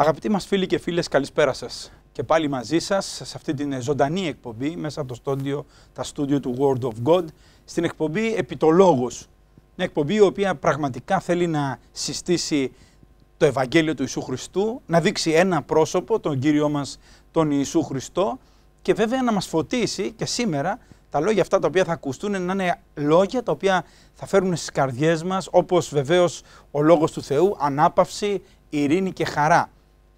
Αγαπητοί μας φίλοι και φίλες, καλησπέρα σας. Και πάλι μαζί σας σε αυτή την ζωντανή εκπομπή μέσα από το στόντιο, τα στούντιο του World of God, στην εκπομπή Επιτολόγος. Μια εκπομπή η οποία πραγματικά θέλει να συστήσει το Ευαγγέλιο του Ιησού Χριστού, να δείξει ένα πρόσωπο, τον Κύριό μας τον Ιησού Χριστό και βέβαια να μας φωτίσει και σήμερα τα λόγια αυτά τα οποία θα ακουστούν να είναι λόγια τα οποία θα φέρουν στις καρδιές μας όπως βεβαίως ο Λόγος του Θεού, ανάπαυση, ειρήνη και χαρά.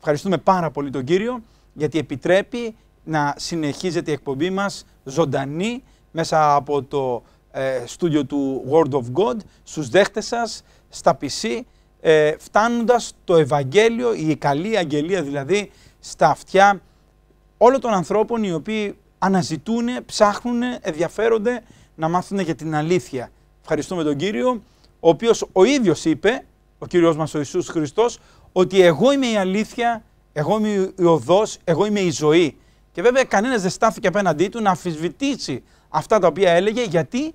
Ευχαριστούμε πάρα πολύ τον κύριο γιατί επιτρέπει να συνεχίζεται η εκπομπή μας ζωντανή μέσα από το ε, του Word of God στους δέχτες σας, στα PC ε, φτάνοντας το Ευαγγέλιο, η καλή αγγελία δηλαδή στα αυτιά όλων των ανθρώπων οι οποίοι αναζητούν, ψάχνουν, ενδιαφέρονται να μάθουν για την αλήθεια. Ευχαριστούμε τον Κύριο, ο οποίος ο ίδιος είπε, ο Κύριος μας ο Ιησούς Χριστός, ότι εγώ είμαι η αλήθεια, εγώ είμαι η οδός, εγώ είμαι η ζωή. Και βέβαια κανένας δεν στάθηκε απέναντί του να αμφισβητήσει αυτά τα οποία έλεγε, γιατί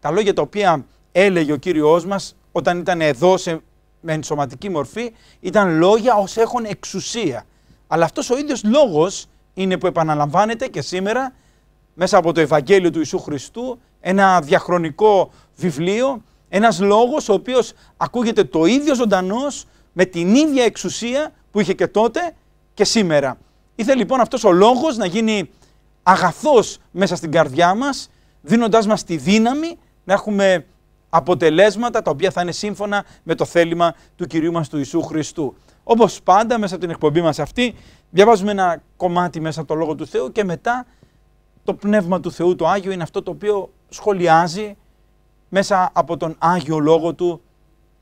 τα λόγια τα οποία έλεγε ο Κύριος μας όταν ήταν εδώ σε, με ενσωματική μορφή ήταν λόγια ως έχουν εξουσία. Αλλά αυτός ο ίδιος λόγος είναι που επαναλαμβάνεται και σήμερα μέσα από το Ευαγγέλιο του Ιησού Χριστού, ένα διαχρονικό βιβλίο, ένας λόγος ο οποίος ακούγεται το ίδιο ζωντανός με την ίδια εξουσία που είχε και τότε και σήμερα. Ήθελε λοιπόν αυτός ο λόγος να γίνει αγαθός μέσα στην καρδιά μας, δίνοντάς μας τη δύναμη να έχουμε αποτελέσματα τα οποία θα είναι σύμφωνα με το θέλημα του Κυρίου μας του Ιησού Χριστού. Όπως πάντα μέσα από την εκπομπή μας αυτή διαβάζουμε ένα κομμάτι μέσα από το Λόγο του Θεού και μετά το Πνεύμα του Θεού το Άγιο είναι αυτό το οποίο σχολιάζει μέσα από τον Άγιο Λόγο του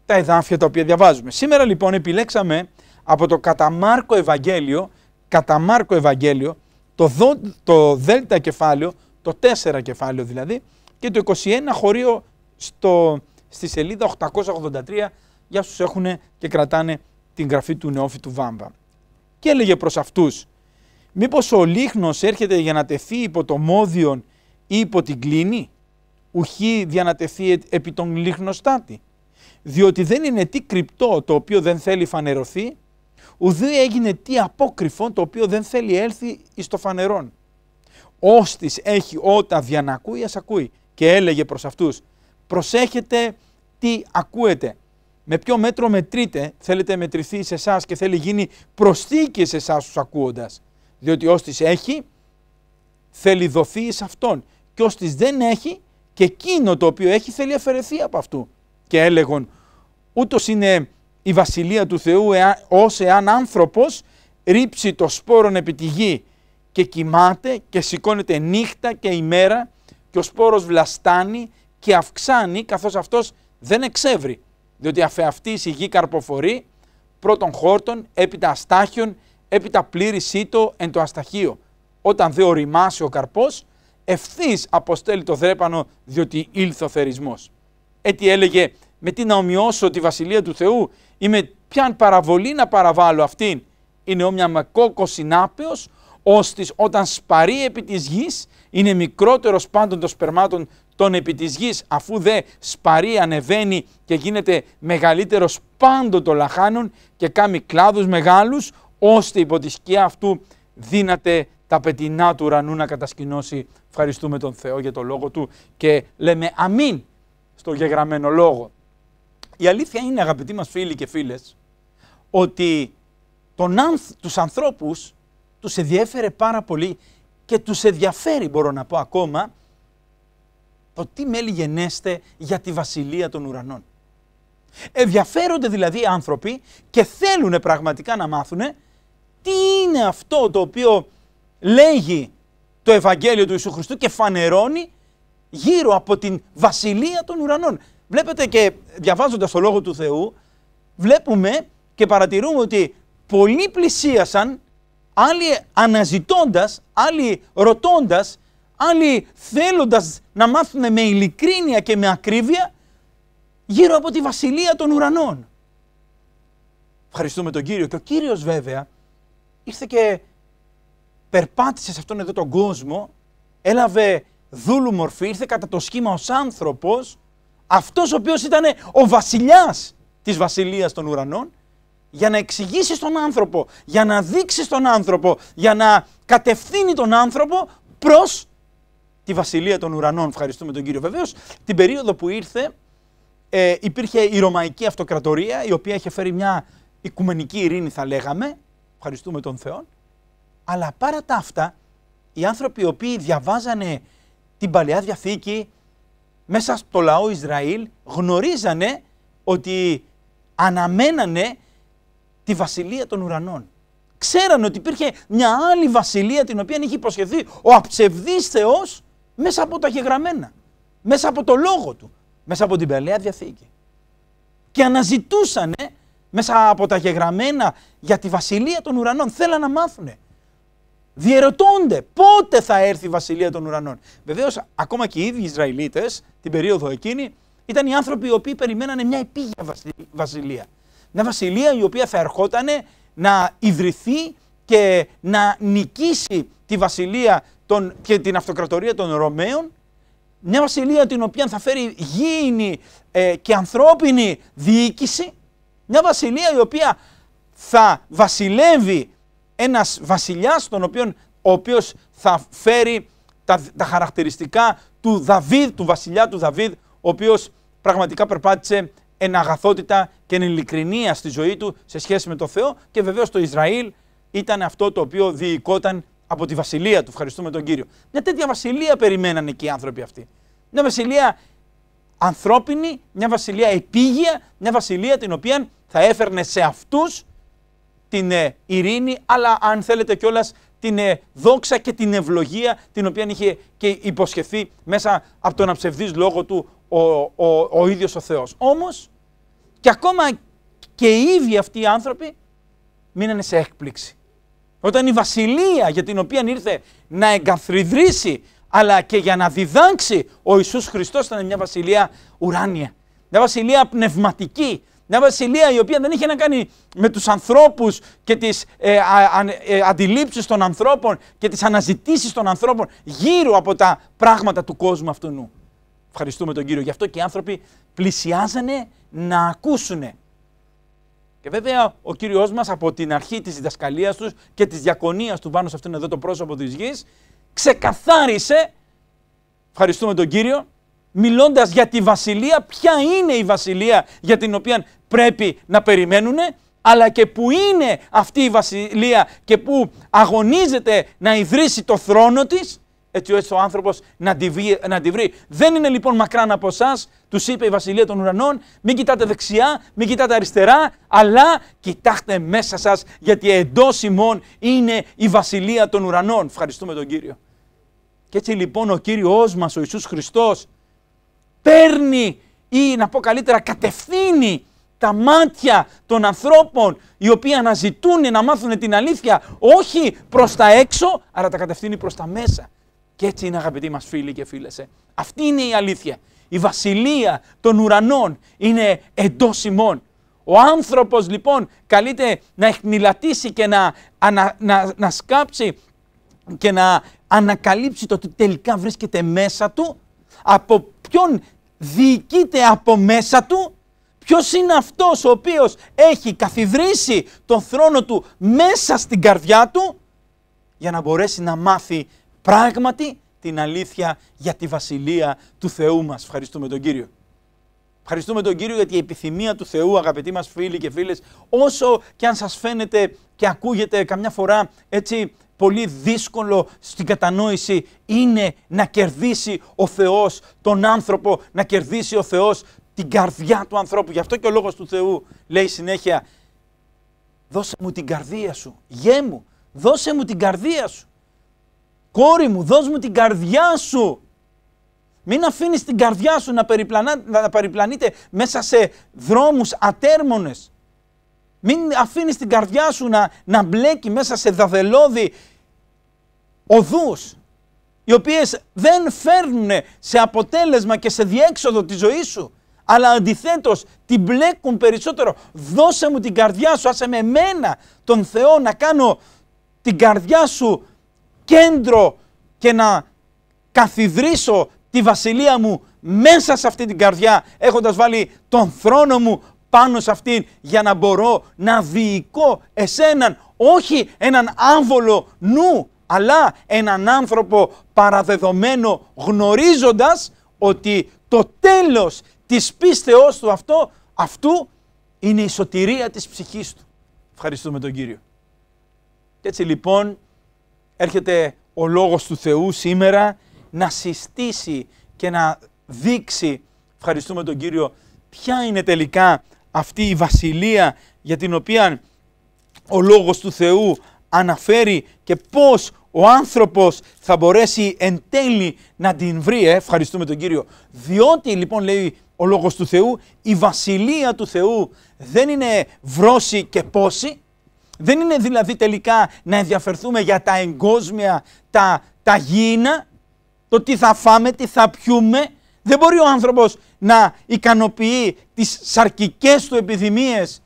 τα εδάφια τα οποία διαβάζουμε. Σήμερα λοιπόν επιλέξαμε από το κατά Μάρκο Ευαγγέλιο, κατά Μάρκο Ευαγγέλιο, το, δο, το δέλτα κεφάλαιο, το 4 κεφάλαιο δηλαδή, και το 21 χωρίο στο, στη σελίδα 883 για όσους έχουν και κρατάνε την γραφή του του Βάμβα. Και έλεγε προς αυτούς, μήπως ο λίχνος έρχεται για να τεθεί υπό το μόδιον ή υπό την κλίνη, ουχή για να τεθεί επί τον λίχνοστάτη διότι δεν είναι τι κρυπτό το οποίο δεν θέλει φανερωθεί, ουδέ έγινε τι απόκριφο το οποίο δεν θέλει έλθει εις το φανερόν. Όστις έχει ότα διανακούει ας ακούει και έλεγε προς αυτούς προσέχετε τι ακούετε. Με ποιο μέτρο μετρείτε, θέλετε μετρηθεί σε εσάς και θέλει γίνει προσθήκη σε εσάς τους ακούοντας. Διότι ω έχει, θέλει δοθεί σε αυτόν. Και ω δεν έχει, και εκείνο το οποίο έχει θέλει αφαιρεθεί από αυτού και έλεγον ούτως είναι η βασιλεία του Θεού εάν, ως εάν άνθρωπος ρίψει το σπόρον επί τη γη και κοιμάται και σηκώνεται νύχτα και ημέρα και ο σπόρος βλαστάνει και αυξάνει καθώς αυτός δεν εξεύρει. Διότι αφ' αυτής η γη καρποφορεί πρώτων χόρτων, έπειτα αστάχιων, έπειτα πλήρη σύτο εν το ασταχείο. Όταν δε οριμάσει ο καρπός, ευθύς αποστέλει το δρέπανο διότι ήλθε ο θερισμός. Έτσι ε, έλεγε με τι να ομοιώσω τη Βασιλεία του Θεού ή με ποιαν παραβολή να παραβάλω αυτήν. Είναι όμοια κόκο συνάπεως, ώστε όταν σπαρεί επί της γης, είναι μικρότερος πάντων των σπερμάτων των επί της γης, αφού δε σπαρεί, ανεβαίνει και γίνεται μεγαλύτερος πάντων των λαχάνων και κάνει κλάδους μεγάλους, ώστε υπό τη σκιά αυτού δύναται τα πετεινά του ουρανού να κατασκηνώσει. Ευχαριστούμε τον Θεό για το λόγο του και λέμε αμήν στο γεγραμμένο λόγο. Η αλήθεια είναι αγαπητοί μας φίλοι και φίλες ότι τον ανθ, τους ανθρώπους τους ενδιέφερε πάρα πολύ και τους ενδιαφέρει μπορώ να πω ακόμα το τι μέλη γενέστε για τη βασιλεία των ουρανών. Ενδιαφέρονται δηλαδή οι άνθρωποι και θέλουν πραγματικά να μάθουν τι είναι αυτό το οποίο λέγει το Ευαγγέλιο του Ιησού Χριστού και φανερώνει γύρω από την βασιλεία των ουρανών. Βλέπετε και διαβάζοντας το Λόγο του Θεού, βλέπουμε και παρατηρούμε ότι πολλοί πλησίασαν, άλλοι αναζητώντας, άλλοι ρωτώντας, άλλοι θέλοντας να μάθουν με ειλικρίνεια και με ακρίβεια γύρω από τη βασιλεία των ουρανών. Ευχαριστούμε τον Κύριο και ο Κύριος βέβαια ήρθε και περπάτησε σε αυτόν εδώ τον κόσμο, έλαβε δούλου μορφή, ήρθε κατά το σχήμα ως άνθρωπος, αυτός ο οποίος ήταν ο βασιλιάς της βασιλείας των ουρανών, για να εξηγήσει στον άνθρωπο, για να δείξει στον άνθρωπο, για να κατευθύνει τον άνθρωπο προς τη βασιλεία των ουρανών. Ευχαριστούμε τον Κύριο. Βεβαίως, την περίοδο που ήρθε ε, υπήρχε η Ρωμαϊκή Αυτοκρατορία, η οποία είχε φέρει μια οικουμενική ειρήνη θα λέγαμε, ευχαριστούμε τον Θεό, αλλά παρά τα αυτά, οι άνθρωποι οι οποίοι διαβάζανε την Παλαιά Διαθήκη μέσα στο λαό Ισραήλ γνωρίζανε ότι αναμένανε τη βασιλεία των ουρανών. Ξέρανε ότι υπήρχε μια άλλη βασιλεία την οποία είχε υποσχεθεί ο αψευδής Θεός μέσα από τα γεγραμμένα, μέσα από το λόγο του, μέσα από την Παλαιά Διαθήκη. Και αναζητούσανε μέσα από τα γεγραμμένα για τη βασιλεία των ουρανών. Θέλανε να μάθουνε διαιρωτώνται πότε θα έρθει η βασιλεία των ουρανών. Βεβαίως, ακόμα και οι ίδιοι Ισραηλίτες την περίοδο εκείνη ήταν οι άνθρωποι οι οποίοι περιμένανε μια επίγεια βασιλεία. Μια βασιλεία η οποία θα ερχόταν να ιδρυθεί και να νικήσει τη βασιλεία και την αυτοκρατορία των Ρωμαίων. Μια βασιλεία την οποία θα φέρει γήινη ε, και ανθρώπινη διοίκηση. Μια βασιλεία η οποία θα βασιλεύει ένας βασιλιάς τον οποίον, ο οποίος θα φέρει τα, τα χαρακτηριστικά του Δαβίδ, του βασιλιά του Δαβίδ, ο οποίος πραγματικά περπάτησε εν αγαθότητα και εν ειλικρινία στη ζωή του σε σχέση με το Θεό και βεβαίως το Ισραήλ ήταν αυτό το οποίο διοικόταν από τη βασιλεία του. Ευχαριστούμε τον Κύριο. Μια τέτοια βασιλεία περιμένανε και οι άνθρωποι αυτοί. Μια βασιλεία ανθρώπινη, μια βασιλεία επίγεια, μια βασιλεία την οποία θα έφερνε σε αυτούς την ε, ειρήνη, αλλά αν θέλετε κιόλας την ε, δόξα και την ευλογία την οποία είχε και υποσχεθεί μέσα από τον αψευδής λόγο του ο, ο, ο ίδιος ο Θεός. Όμως και ακόμα και οι ίδιοι αυτοί οι άνθρωποι μείνανε σε έκπληξη. Όταν η βασιλεία για την οποία ήρθε να εγκαθριδρύσει αλλά και για να διδάξει ο Ιησούς Χριστός ήταν μια βασιλεία ουράνια. Μια βασιλεία πνευματική, μια βασιλεία η οποία δεν είχε να κάνει με τους ανθρώπους και τις ε, ε, αντιλήψεις των ανθρώπων και τις αναζητήσεις των ανθρώπων γύρω από τα πράγματα του κόσμου αυτού νου. Ευχαριστούμε τον Κύριο. Γι' αυτό και οι άνθρωποι πλησιάζανε να ακούσουνε. Και βέβαια ο Κύριος μας από την αρχή της διδασκαλίας τους και της διακονίας του πάνω σε αυτόν εδώ το πρόσωπο της γης ξεκαθάρισε, ευχαριστούμε τον Κύριο, μιλώντας για τη βασιλεία, ποια είναι η βασιλεία για την οποία πρέπει να περιμένουν, αλλά και που είναι αυτή η βασιλεία και που αγωνίζεται να ιδρύσει το θρόνο της, έτσι ώστε ο άνθρωπος να, τη βρει, να τη Δεν είναι λοιπόν μακράν από εσάς, τους είπε η Βασιλεία των Ουρανών. Μην κοιτάτε δεξιά, μην κοιτάτε αριστερά, αλλά κοιτάξτε μέσα σας, γιατί εντός ημών είναι η Βασιλεία των Ουρανών. Ευχαριστούμε τον κύριο. Και έτσι λοιπόν ο κύριος μας, ο Ιησούς Χριστός, παίρνει ή να πω καλύτερα κατευθύνει τα μάτια των ανθρώπων οι οποίοι αναζητούν να μάθουν την αλήθεια όχι προς τα έξω αλλά τα κατευθύνει προς τα μέσα. Και έτσι είναι αγαπητοί μας φίλοι και φίλες. Ε. Αυτή είναι η αλήθεια. Η βασιλεία των ουρανών είναι εντός ημών. Ο άνθρωπος λοιπόν καλείται να εχνηλατήσει και να, να, να σκάψει και να ανακαλύψει το ότι τελικά βρίσκεται μέσα του από ποιον διοικείται από μέσα του. Ποιος είναι αυτός ο οποίος έχει καθιδρύσει τον θρόνο του μέσα στην καρδιά του για να μπορέσει να μάθει πράγματι την αλήθεια για τη βασιλεία του Θεού μας. Ευχαριστούμε τον Κύριο. Ευχαριστούμε τον Κύριο γιατί η επιθυμία του Θεού, αγαπητοί μας φίλοι και φίλες, όσο και αν σας φαίνεται και ακούγεται καμιά φορά έτσι πολύ δύσκολο στην κατανόηση είναι να κερδίσει ο Θεός τον άνθρωπο, να κερδίσει ο Θεός την καρδιά του ανθρώπου. Γι' αυτό και ο λόγος του Θεού λέει συνέχεια «Δώσε μου την καρδία σου, γέ μου, δώσε μου την καρδία σου, κόρη μου, δώσε μου την καρδιά σου». Μην αφήνεις την καρδιά σου να, περιπλανά, να περιπλανείται μέσα σε δρόμους ατέρμονες. Μην αφήνεις την καρδιά σου να, να μπλέκει μέσα σε δαδελώδη οδούς οι οποίες δεν φέρνουν σε αποτέλεσμα και σε διέξοδο τη ζωή σου αλλά αντιθέτως την μπλέκουν περισσότερο. Δώσε μου την καρδιά σου, άσε με εμένα τον Θεό να κάνω την καρδιά σου κέντρο και να καθιδρύσω τη βασιλεία μου μέσα σε αυτή την καρδιά έχοντας βάλει τον θρόνο μου πάνω σε αυτήν για να μπορώ να διοικώ εσέναν, όχι έναν άβολο νου, αλλά έναν άνθρωπο παραδεδομένο γνωρίζοντας ότι το τέλος της πίστεώς του αυτό, αυτού είναι η σωτηρία της ψυχής του. Ευχαριστούμε τον Κύριο. Και έτσι λοιπόν έρχεται ο Λόγος του Θεού σήμερα να συστήσει και να δείξει, ευχαριστούμε τον Κύριο, ποια είναι τελικά αυτή η βασιλεία για την οποία ο Λόγος του Θεού αναφέρει και πώς ο άνθρωπος θα μπορέσει εν τέλει να την βρει. Ε, ευχαριστούμε τον Κύριο. Διότι λοιπόν λέει ο Λόγος του Θεού, η βασιλεία του Θεού δεν είναι βρώση και πόση. Δεν είναι δηλαδή τελικά να ενδιαφερθούμε για τα εγκόσμια, τα, τα γήινα, το τι θα φάμε, τι θα πιούμε, δεν μπορεί ο άνθρωπος να ικανοποιεί τις σαρκικές του επιθυμίες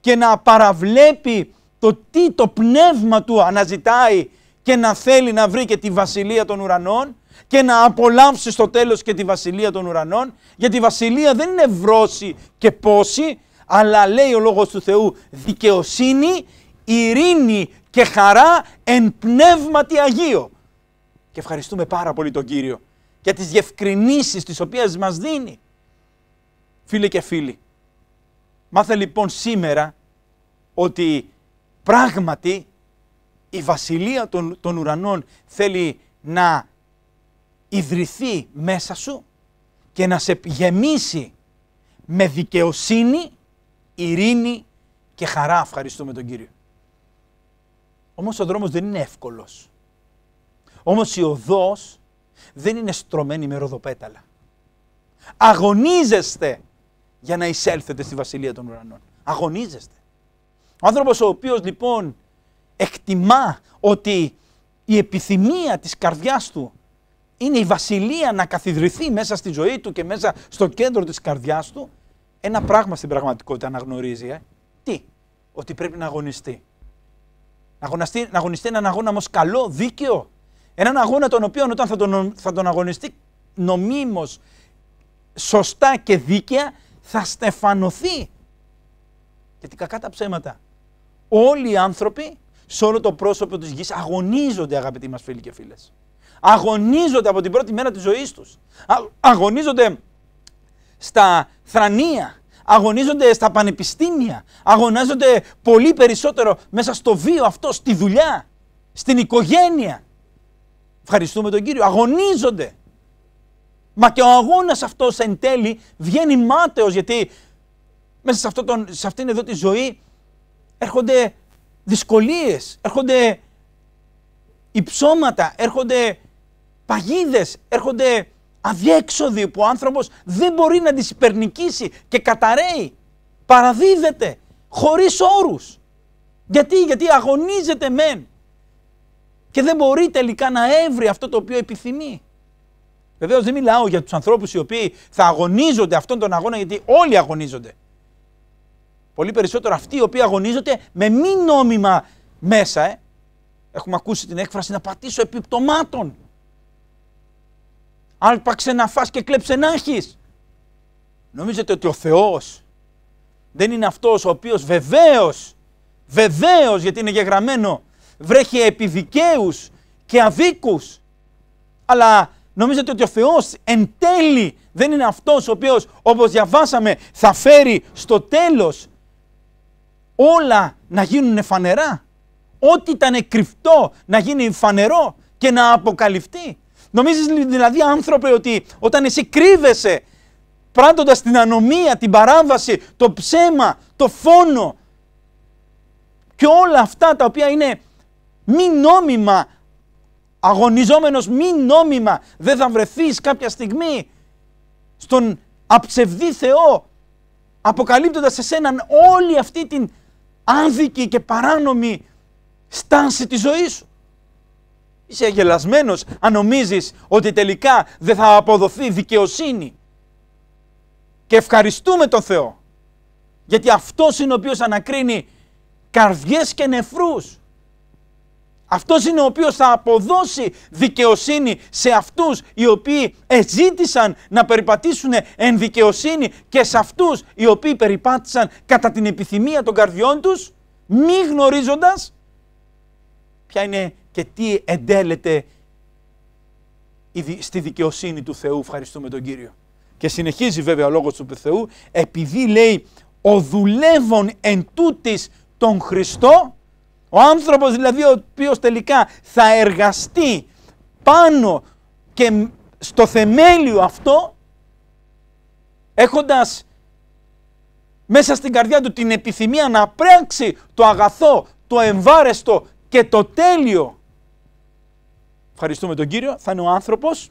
και να παραβλέπει το τι το πνεύμα του αναζητάει και να θέλει να βρει και τη βασιλεία των ουρανών και να απολαύσει στο τέλος και τη βασιλεία των ουρανών γιατί η βασιλεία δεν είναι βρώση και πόση αλλά λέει ο Λόγος του Θεού δικαιοσύνη, ειρήνη και χαρά εν πνεύματι Αγίο. Και ευχαριστούμε πάρα πολύ τον Κύριο για τις διευκρινήσεις τις οποίες μας δίνει. Φίλοι και φίλοι, μάθε λοιπόν σήμερα ότι πράγματι η βασιλεία των, των ουρανών θέλει να ιδρυθεί μέσα σου και να σε γεμίσει με δικαιοσύνη, ειρήνη και χαρά. Ευχαριστούμε τον Κύριο. Όμως ο δρόμος δεν είναι εύκολος. Όμως η οδός δεν είναι στρωμένη με ροδοπέταλα. Αγωνίζεστε για να εισέλθετε στη βασιλεία των ουρανών. Αγωνίζεστε. Ο άνθρωπος ο οποίος λοιπόν εκτιμά ότι η επιθυμία της καρδιάς του είναι η βασιλεία να καθιδρυθεί μέσα στη ζωή του και μέσα στο κέντρο της καρδιάς του, ένα πράγμα στην πραγματικότητα αναγνωρίζει. Ε. Τι, ότι πρέπει να αγωνιστεί. Να αγωνιστεί, να αγωνιστεί έναν αγώνα όμως καλό, δίκαιο. Έναν αγώνα τον οποίο όταν θα τον, θα τον αγωνιστεί νομίμως, σωστά και δίκαια, θα στεφανωθεί. Γιατί κακά τα ψέματα. Όλοι οι άνθρωποι σε όλο το πρόσωπο της γης αγωνίζονται αγαπητοί μας φίλοι και φίλες. Αγωνίζονται από την πρώτη μέρα της ζωής τους. αγωνίζονται στα θρανία, αγωνίζονται στα πανεπιστήμια, αγωνίζονται πολύ περισσότερο μέσα στο βίο αυτό, στη δουλειά, στην οικογένεια. Ευχαριστούμε τον Κύριο. Αγωνίζονται. Μα και ο αγώνας αυτός εν τέλει βγαίνει μάταιος γιατί μέσα σε, αυτό τον, σε αυτήν εδώ τη ζωή έρχονται δυσκολίες, έρχονται υψώματα, έρχονται παγίδες, έρχονται αδιέξοδοι που ο άνθρωπος δεν μπορεί να τις υπερνικήσει και καταραίει, παραδίδεται χωρίς όρους. Γιατί, γιατί αγωνίζεται μεν, και δεν μπορεί τελικά να έβρει αυτό το οποίο επιθυμεί. Βεβαίως δεν μιλάω για τους ανθρώπους οι οποίοι θα αγωνίζονται αυτόν τον αγώνα, γιατί όλοι αγωνίζονται. Πολύ περισσότερο αυτοί οι οποίοι αγωνίζονται με μη νόμιμα μέσα. Ε. Έχουμε ακούσει την έκφραση να πατήσω επιπτωμάτων. Άλπαξε να φας και κλέψε να έχεις. Νομίζετε ότι ο Θεός δεν είναι αυτός ο οποίος βεβαίως, βεβαίως γιατί είναι γεγραμμένο βρέχει επιδικαίου και αδίκους. Αλλά νομίζετε ότι ο Θεός εν τέλει δεν είναι αυτός ο οποίος όπως διαβάσαμε θα φέρει στο τέλος όλα να γίνουν φανερά. Ό,τι ήταν κρυφτό να γίνει φανερό και να αποκαλυφθεί. Νομίζεις δηλαδή άνθρωποι ότι όταν εσύ κρύβεσαι πράττοντας την ανομία, την παράβαση, το ψέμα, το φόνο και όλα αυτά τα οποία είναι μη νόμιμα, αγωνιζόμενος μη νόμιμα, δεν θα βρεθείς κάποια στιγμή στον αψευδή Θεό, αποκαλύπτοντας σέναν όλη αυτή την άδικη και παράνομη στάση της ζωής σου. Είσαι αγελασμένος αν νομίζεις ότι τελικά δεν θα αποδοθεί δικαιοσύνη. Και ευχαριστούμε τον Θεό. Γιατί αυτός είναι ο οποίος ανακρίνει καρδιές και νεφρούς. Αυτός είναι ο οποίος θα αποδώσει δικαιοσύνη σε αυτούς οι οποίοι εζήτησαν να περιπατήσουν εν δικαιοσύνη και σε αυτούς οι οποίοι περιπάτησαν κατά την επιθυμία των καρδιών τους, μη γνωρίζοντας ποια είναι και τι εντέλεται στη δικαιοσύνη του Θεού. Ευχαριστούμε τον Κύριο. Και συνεχίζει βέβαια ο λόγος του Θεού, επειδή λέει ο δουλεύων εν τούτης τον Χριστό, ο άνθρωπος δηλαδή ο οποίος τελικά θα εργαστεί πάνω και στο θεμέλιο αυτό έχοντας μέσα στην καρδιά του την επιθυμία να πράξει το αγαθό, το εμβάρεστο και το τέλειο. Ευχαριστούμε τον Κύριο, θα είναι ο άνθρωπος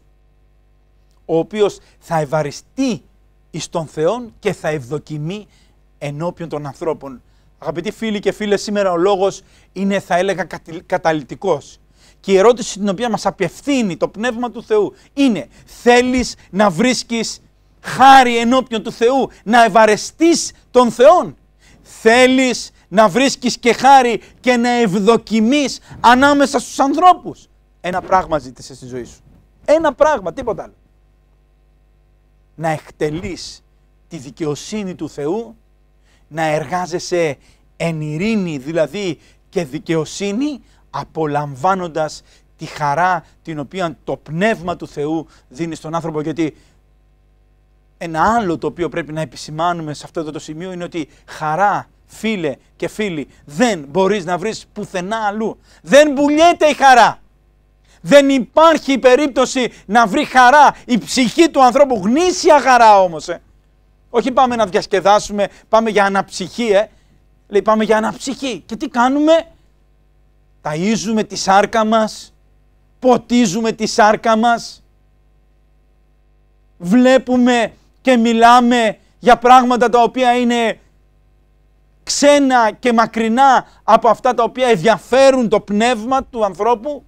ο οποίος θα ευαριστεί εις τον Θεόν και θα ευδοκιμεί ενώπιον των ανθρώπων. Αγαπητοί φίλοι και φίλες, σήμερα ο λόγος είναι θα έλεγα καταλυτικός. Και η ερώτηση την οποία μας απευθύνει το Πνεύμα του Θεού είναι θέλεις να βρίσκεις χάρη ενώπιον του Θεού, να ευαρεστείς τον Θεόν. Θέλεις να βρίσκεις και χάρη και να ευδοκιμείς ανάμεσα στους ανθρώπους. Ένα πράγμα ζήτησες στη ζωή σου. Ένα πράγμα, τίποτα άλλο. Να εκτελείς τη δικαιοσύνη του Θεού να εργάζεσαι εν ειρήνη, δηλαδή και δικαιοσύνη, απολαμβάνοντας τη χαρά την οποία το Πνεύμα του Θεού δίνει στον άνθρωπο. Γιατί ένα άλλο το οποίο πρέπει να επισημάνουμε σε αυτό εδώ το σημείο είναι ότι χαρά, φίλε και φίλοι, δεν μπορείς να βρεις πουθενά αλλού. Δεν πουλιέται η χαρά. Δεν υπάρχει περίπτωση να βρει χαρά η ψυχή του ανθρώπου, γνήσια χαρά όμως. Ε. Όχι πάμε να διασκεδάσουμε, πάμε για αναψυχή, ε. Λέει πάμε για αναψυχή. Και τι κάνουμε, ταΐζουμε τη σάρκα μας, ποτίζουμε τη σάρκα μας, βλέπουμε και μιλάμε για πράγματα τα οποία είναι ξένα και μακρινά από αυτά τα οποία ενδιαφέρουν το πνεύμα του ανθρώπου.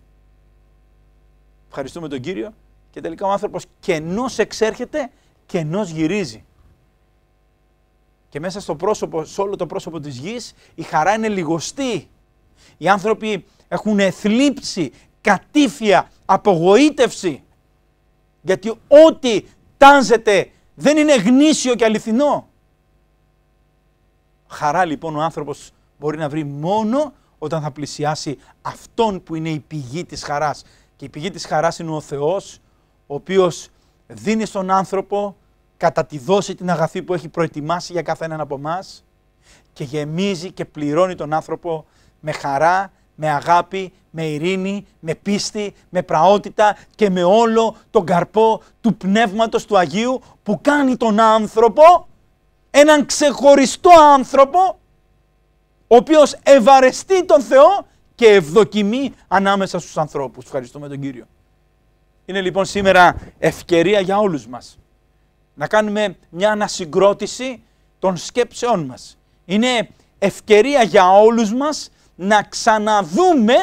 Ευχαριστούμε τον Κύριο και τελικά ο άνθρωπος κενός εξέρχεται, κενός γυρίζει και μέσα στο πρόσωπο, σε όλο το πρόσωπο της γης η χαρά είναι λιγοστή. Οι άνθρωποι έχουν θλίψη, κατήφια, απογοήτευση. Γιατί ό,τι τάνζεται δεν είναι γνήσιο και αληθινό. Χαρά λοιπόν ο άνθρωπος μπορεί να βρει μόνο όταν θα πλησιάσει αυτόν που είναι η πηγή της χαράς. Και η πηγή της χαράς είναι ο Θεός, ο οποίος δίνει στον άνθρωπο κατά τη δόση την αγαθή που έχει προετοιμάσει για κάθε έναν από εμάς και γεμίζει και πληρώνει τον άνθρωπο με χαρά, με αγάπη, με ειρήνη, με πίστη, με πραότητα και με όλο τον καρπό του Πνεύματος του Αγίου που κάνει τον άνθρωπο έναν ξεχωριστό άνθρωπο ο οποίος ευαρεστεί τον Θεό και ευδοκιμεί ανάμεσα στους ανθρώπους. Ευχαριστούμε τον Κύριο. Είναι λοιπόν σήμερα ευκαιρία για όλους μας να κάνουμε μια ανασυγκρότηση των σκέψεών μας. Είναι ευκαιρία για όλους μας να ξαναδούμε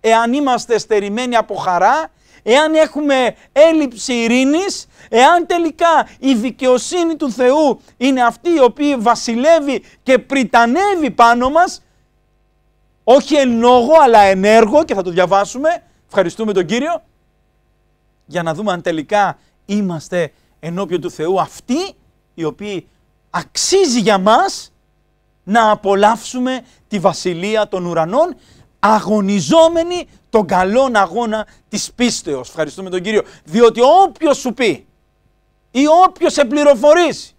εάν είμαστε στερημένοι από χαρά, εάν έχουμε έλλειψη ειρήνης, εάν τελικά η δικαιοσύνη του Θεού είναι αυτή η οποία βασιλεύει και πριτανεύει πάνω μας, όχι εν λόγω αλλά έργο και θα το διαβάσουμε, ευχαριστούμε τον Κύριο, για να δούμε αν τελικά είμαστε ενώπιον του Θεού αυτή η οποία αξίζει για μας να απολαύσουμε τη Βασιλεία των Ουρανών αγωνιζόμενοι τον καλό αγώνα της πίστεως. Ευχαριστούμε τον Κύριο. Διότι όποιος σου πει ή όποιος σε πληροφορήσει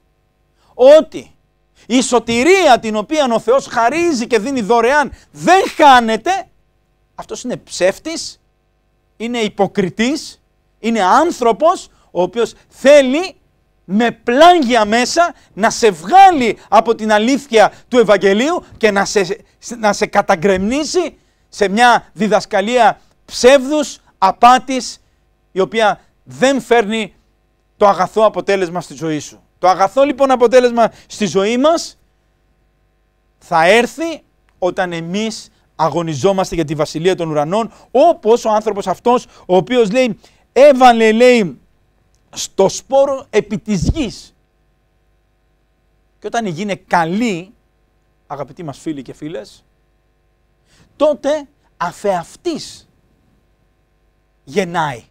ότι η σωτηρία την οποία ο Θεός χαρίζει και δίνει δωρεάν δεν χάνεται, αυτός είναι ψεύτης, είναι υποκριτής, είναι άνθρωπος ο οποίος θέλει με πλάγια μέσα να σε βγάλει από την αλήθεια του Ευαγγελίου και να σε, να σε καταγκρεμνήσει σε μια διδασκαλία ψεύδους, απάτης, η οποία δεν φέρνει το αγαθό αποτέλεσμα στη ζωή σου. Το αγαθό λοιπόν αποτέλεσμα στη ζωή μας θα έρθει όταν εμείς αγωνιζόμαστε για τη βασιλεία των ουρανών όπως ο άνθρωπος αυτός ο οποίος λέει έβαλε λέει στο σπόρο επί της γης. Και όταν η γη είναι καλή, αγαπητοί μας φίλοι και φίλες, τότε αφεαυτής γεννάει.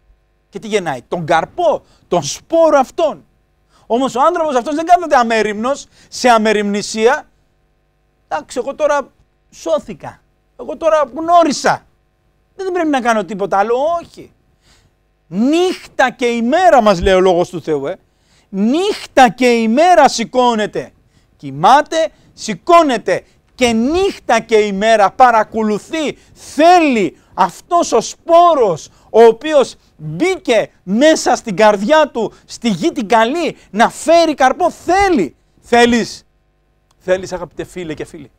Και τι γεννάει, τον καρπό, τον σπόρο αυτόν. Όμως ο άνθρωπος αυτός δεν κάθεται αμέριμνος, σε αμεριμνησία. Εντάξει, εγώ τώρα σώθηκα, εγώ τώρα γνώρισα. Δεν πρέπει να κάνω τίποτα άλλο, όχι. Νύχτα και ημέρα μας λέει ο Λόγος του Θεού. Ε. Νύχτα και ημέρα σηκώνεται. Κοιμάται, σηκώνεται και νύχτα και ημέρα παρακολουθεί, θέλει αυτός ο σπόρος ο οποίος μπήκε μέσα στην καρδιά του, στη γη την καλή, να φέρει καρπό, θέλει. Θέλεις, θέλεις αγαπητέ φίλε και φίλοι.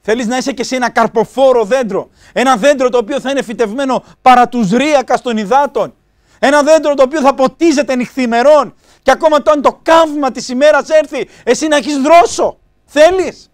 Θέλεις να είσαι και σε ένα καρποφόρο δέντρο, ένα δέντρο το οποίο θα είναι φυτευμένο παρά τους ρίακα των υδάτων, ένα δέντρο το οποίο θα ποτίζεται νυχθημερών και ακόμα το αν το καύμα της ημέρας έρθει, εσύ να έχεις δρόσο. Θέλεις.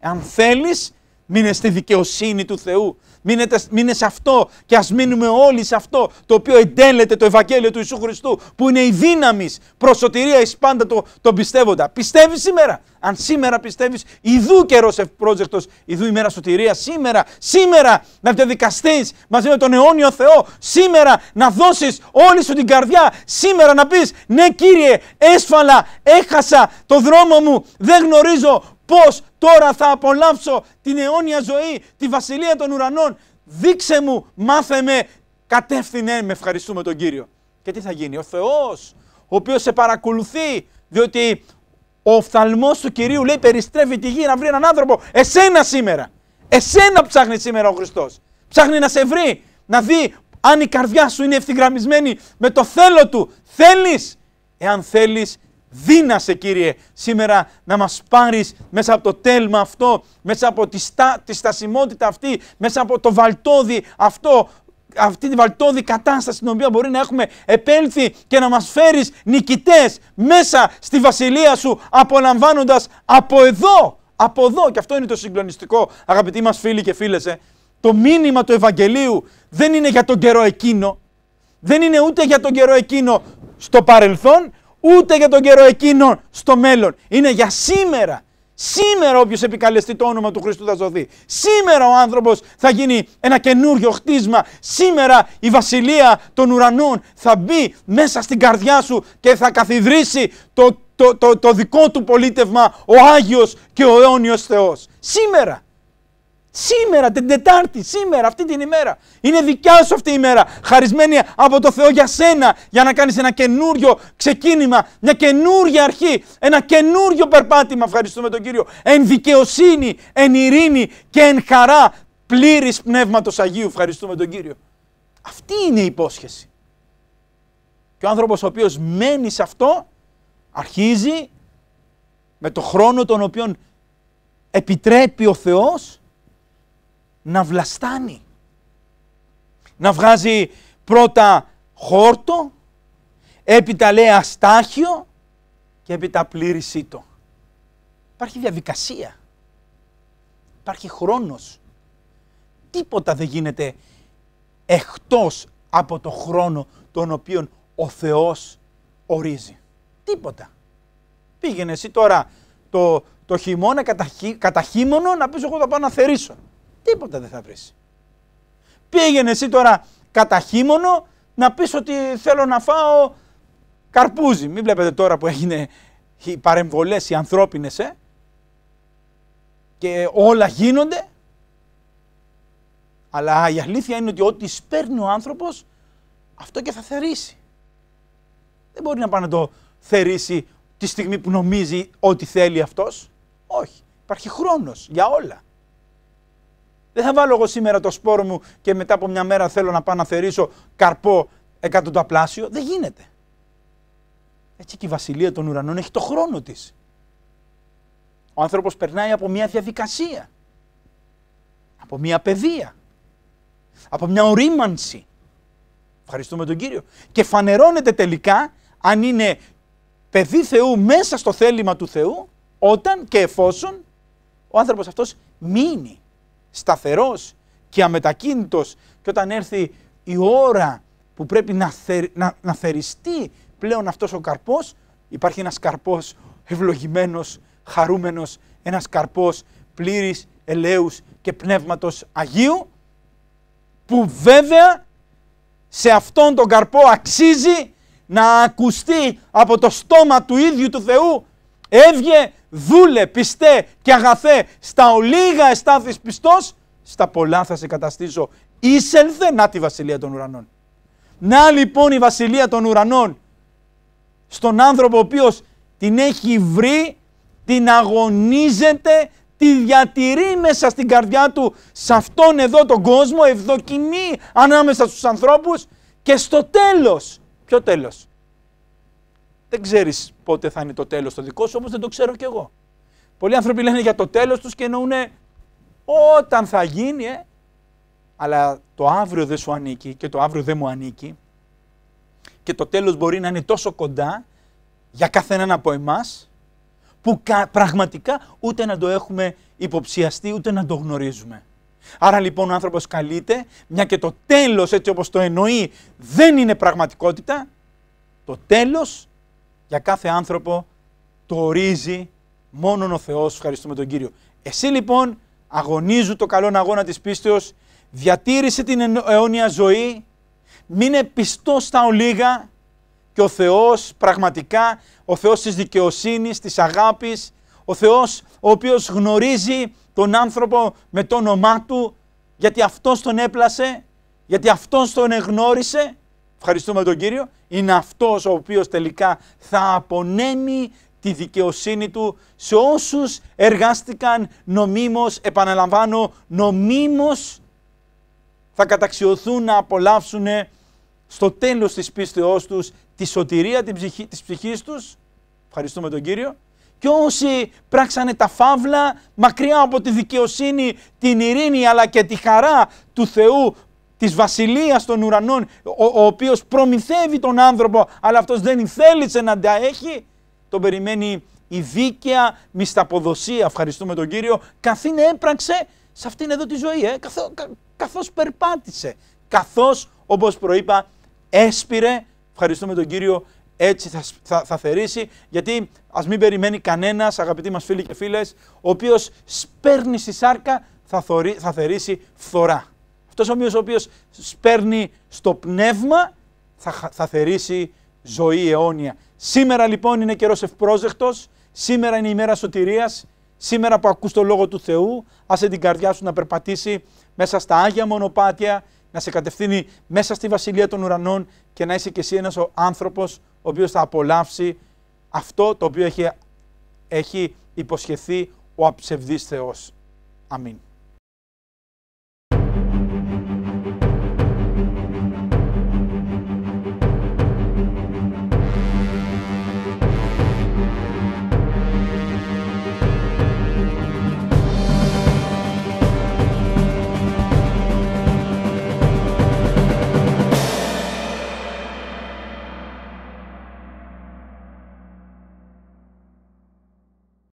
Αν θέλεις, μείνε στη δικαιοσύνη του Θεού Μείνετε, μείνε σε αυτό και ας μείνουμε όλοι σε αυτό το οποίο εντέλεται το Ευαγγέλιο του Ιησού Χριστού που είναι η δύναμη προσωτηρία εις πάντα τον το πιστεύοντα. Πιστεύεις σήμερα. Αν σήμερα πιστεύεις ιδού καιρός ευπρόζεκτος, ιδού ημέρα σωτηρίας, σήμερα, σήμερα να διαδικαστείς μαζί με τον αιώνιο Θεό, σήμερα να δώσεις όλη σου την καρδιά, σήμερα να πεις ναι Κύριε έσφαλα, έχασα το δρόμο μου, δεν γνωρίζω πώς τώρα θα απολαύσω την αιώνια ζωή, τη βασιλεία των ουρανών. Δείξε μου, μάθε με, κατεύθυνέ με, ευχαριστούμε τον Κύριο. Και τι θα γίνει, ο Θεός, ο οποίος σε παρακολουθεί, διότι ο οφθαλμός του Κυρίου λέει περιστρέφει τη γη να βρει έναν άνθρωπο, εσένα σήμερα. Εσένα ψάχνει σήμερα ο Χριστός. Ψάχνει να σε βρει, να δει αν η καρδιά σου είναι ευθυγραμμισμένη με το θέλω του. Θέλεις, εάν θέλεις Δύνασε Κύριε σήμερα να μας πάρεις μέσα από το τέλμα αυτό, μέσα από τη, στασιμότητα αυτή, μέσα από το βαλτόδι αυτό, αυτή τη βαλτόδι κατάσταση την οποία μπορεί να έχουμε επέλθει και να μας φέρεις νικητές μέσα στη βασιλεία σου απολαμβάνοντας από εδώ, από εδώ και αυτό είναι το συγκλονιστικό αγαπητοί μας φίλοι και φίλες ε. το μήνυμα του Ευαγγελίου δεν είναι για τον καιρό εκείνο δεν είναι ούτε για τον καιρό εκείνο στο παρελθόν ούτε για τον καιρό εκείνον στο μέλλον. Είναι για σήμερα. Σήμερα όποιος επικαλεστεί το όνομα του Χριστού θα ζωθεί. Σήμερα ο άνθρωπος θα γίνει ένα καινούριο χτίσμα. Σήμερα η βασιλεία των ουρανών θα μπει μέσα στην καρδιά σου και θα καθιδρύσει το, το, το, το δικό του πολίτευμα ο Άγιος και ο αιώνιος Θεός. Σήμερα. Σήμερα, την Τετάρτη, σήμερα, αυτή την ημέρα. Είναι δικιά σου αυτή η ημέρα. Χαρισμένη από το Θεό για σένα, για να κάνεις ένα καινούριο ξεκίνημα, μια καινούργια αρχή, ένα καινούριο περπάτημα. Ευχαριστούμε τον κύριο. Εν δικαιοσύνη, εν ειρήνη και εν χαρά πλήρης πνεύματος Αγίου. Ευχαριστούμε τον κύριο. Αυτή είναι η υπόσχεση. Και ο άνθρωπος ο οποίος μένει σε αυτό αρχίζει με το χρόνο τον οποίο επιτρέπει ο Θεός να βλαστάνει. Να βγάζει πρώτα χόρτο, έπειτα λέει αστάχιο και έπειτα πλήρησή το. Υπάρχει διαδικασία. Υπάρχει χρόνος. Τίποτα δεν γίνεται εκτός από το χρόνο τον οποίον ο Θεός ορίζει. Τίποτα. Πήγαινε εσύ τώρα το, το χειμώνα κατά, χειμώνο, να πεις εγώ θα πάω να θερήσω. Τίποτα δεν θα βρεις. Πήγαινε εσύ τώρα κατά να πεις ότι θέλω να φάω καρπούζι. Μην βλέπετε τώρα που έγινε οι παρεμβολές οι ανθρώπινες ε? και όλα γίνονται. Αλλά η αλήθεια είναι ότι ό,τι σπέρνει ο άνθρωπος αυτό και θα θερήσει. Δεν μπορεί να πάει να το θερήσει τη στιγμή που νομίζει ότι θέλει αυτός. Όχι. Υπάρχει χρόνος για όλα. Δεν θα βάλω εγώ σήμερα το σπόρο μου και μετά από μια μέρα θέλω να πάω να θερήσω καρπό εκατονταπλάσιο. Δεν γίνεται. Έτσι και η βασιλεία των ουρανών έχει το χρόνο της. Ο άνθρωπος περνάει από μια διαδικασία. Από μια παιδεία. Από μια ορίμανση. Ευχαριστούμε τον Κύριο. Και φανερώνεται τελικά αν είναι παιδί Θεού μέσα στο θέλημα του Θεού όταν και εφόσον ο άνθρωπος αυτός μείνει σταθερός και αμετακίνητος και όταν έρθει η ώρα που πρέπει να, να, να θεριστεί πλέον αυτός ο καρπός υπάρχει ένας καρπός ευλογημένος, χαρούμενος, ένας καρπός πλήρης ελέους και πνεύματος Αγίου που βέβαια σε αυτόν τον καρπό αξίζει να ακουστεί από το στόμα του ίδιου του Θεού έβγε δούλε, πιστέ και αγαθέ, στα ολίγα εστάθεις πιστός, στα πολλά θα σε καταστήσω. Ήσελθε να τη βασιλεία των ουρανών. Να λοιπόν η βασιλεία των ουρανών στον άνθρωπο ο οποίος την έχει βρει, την αγωνίζεται, τη διατηρεί μέσα στην καρδιά του σε αυτόν εδώ τον κόσμο, ευδοκινεί ανάμεσα στους ανθρώπους και στο τέλος, ποιο τέλος, δεν ξέρεις πότε θα είναι το τέλος το δικό σου, όμως δεν το ξέρω κι εγώ. Πολλοί άνθρωποι λένε για το τέλος τους και εννοούν όταν θα γίνει, ε». αλλά το αύριο δεν σου ανήκει και το αύριο δεν μου ανήκει. Και το τέλος μπορεί να είναι τόσο κοντά για κάθε έναν από εμάς, που πραγματικά ούτε να το έχουμε υποψιαστεί ούτε να το γνωρίζουμε. Άρα λοιπόν ο άνθρωπος καλείται, μια και το τέλος έτσι όπως το εννοεί δεν είναι πραγματικότητα, το τέλος για κάθε άνθρωπο το ορίζει μόνον ο Θεός. Ευχαριστούμε τον Κύριο. Εσύ λοιπόν αγωνίζου το καλό αγώνα της πίστεως, διατήρησε την αιώνια ζωή, μείνε πιστός στα ολίγα και ο Θεός πραγματικά, ο Θεός της δικαιοσύνης, της αγάπης, ο Θεός ο οποίος γνωρίζει τον άνθρωπο με το όνομά του, γιατί Αυτός τον έπλασε, γιατί αυτό τον εγνώρισε, ευχαριστούμε τον Κύριο, είναι αυτός ο οποίος τελικά θα απονέμει τη δικαιοσύνη του σε όσους εργάστηκαν νομίμως, επαναλαμβάνω, νομίμως θα καταξιωθούν να απολαύσουν στο τέλος της πίστεώς τους τη σωτηρία της ψυχή της ψυχής τους, ευχαριστούμε τον Κύριο, και όσοι πράξανε τα φαύλα μακριά από τη δικαιοσύνη, την ειρήνη αλλά και τη χαρά του Θεού της βασιλείας των ουρανών, ο, ο οποίος προμηθεύει τον άνθρωπο, αλλά αυτός δεν θέλησε να τα έχει, τον περιμένει η δίκαια μισταποδοσία, ευχαριστούμε τον Κύριο, καθήν έπραξε σε αυτήν εδώ τη ζωή, ε, καθώς, καθώς περπάτησε, καθώς, όπως προείπα, έσπηρε, ευχαριστούμε τον Κύριο, έτσι θα, θα, θερήσει, γιατί ας μην περιμένει κανένας, αγαπητοί μας φίλοι και φίλες, ο οποίος σπέρνει στη σάρκα, θα θερήσει φθορά. Αυτός ο ο οποίος σπέρνει στο πνεύμα θα, θα θερήσει ζωή αιώνια. Σήμερα λοιπόν είναι καιρός ευπρόζεκτος, σήμερα είναι η μέρα σωτηρίας, σήμερα που ακούς το Λόγο του Θεού, άσε την καρδιά σου να περπατήσει μέσα στα Άγια Μονοπάτια, να σε κατευθύνει μέσα στη Βασιλεία των Ουρανών και να είσαι και εσύ ένας ο άνθρωπος ο οποίος θα απολαύσει αυτό το οποίο έχει, έχει υποσχεθεί ο αψευδής Θεός. Αμήν.